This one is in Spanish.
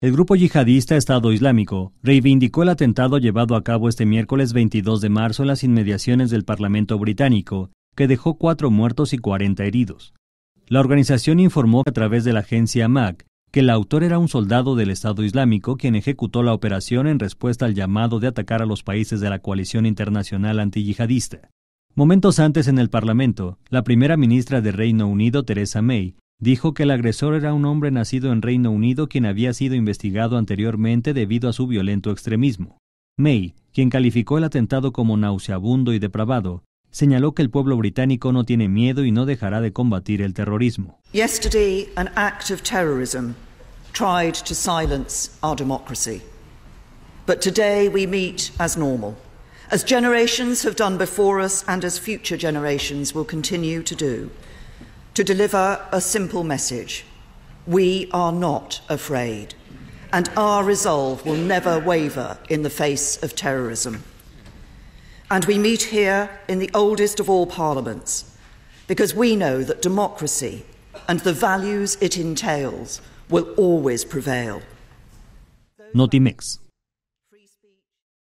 El grupo yihadista Estado Islámico reivindicó el atentado llevado a cabo este miércoles 22 de marzo en las inmediaciones del Parlamento británico, que dejó cuatro muertos y 40 heridos. La organización informó a través de la agencia MAC que el autor era un soldado del Estado Islámico quien ejecutó la operación en respuesta al llamado de atacar a los países de la coalición internacional antiyihadista. Momentos antes en el Parlamento, la primera ministra de Reino Unido, Theresa May, Dijo que el agresor era un hombre nacido en Reino Unido quien había sido investigado anteriormente debido a su violento extremismo. May, quien calificó el atentado como nauseabundo y depravado, señaló que el pueblo británico no tiene miedo y no dejará de combatir el terrorismo. Yesterday, an act of terrorism tried to silence our democracy. But today we meet as normal, as generations have done before us and as future generations will continue to do. to deliver a simple message. We are not afraid, and our resolve will never waver in the face of terrorism. And we meet here in the oldest of all parliaments because we know that democracy and the values it entails will always prevail. mix.